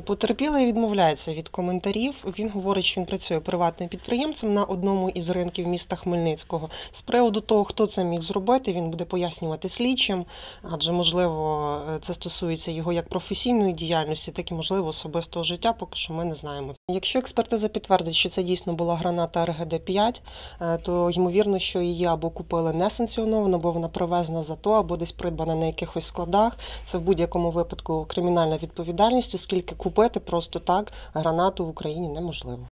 Потерпілий відмовляється від коментарів. Він говорить, що він працює приватним підприємцем на одному із ринків міста Хмельницького. З приводу того, хто це міг зробити, він буде пояснювати слідчим, адже можливо е, це стосується його як професійної діяльності, так і можливо особистого життя. Поки що ми не знаємо. Якщо експертиза підтвердить, що це дійсно була граната РГД-5, е, то ймовірно, що її або купили несанкціоновано, бо вона привезена за то, або десь придбана на якихось складах. Це в будь-якому випадку кримінальна відповідальність, оскільки купити просто так гранату в Україні неможливо.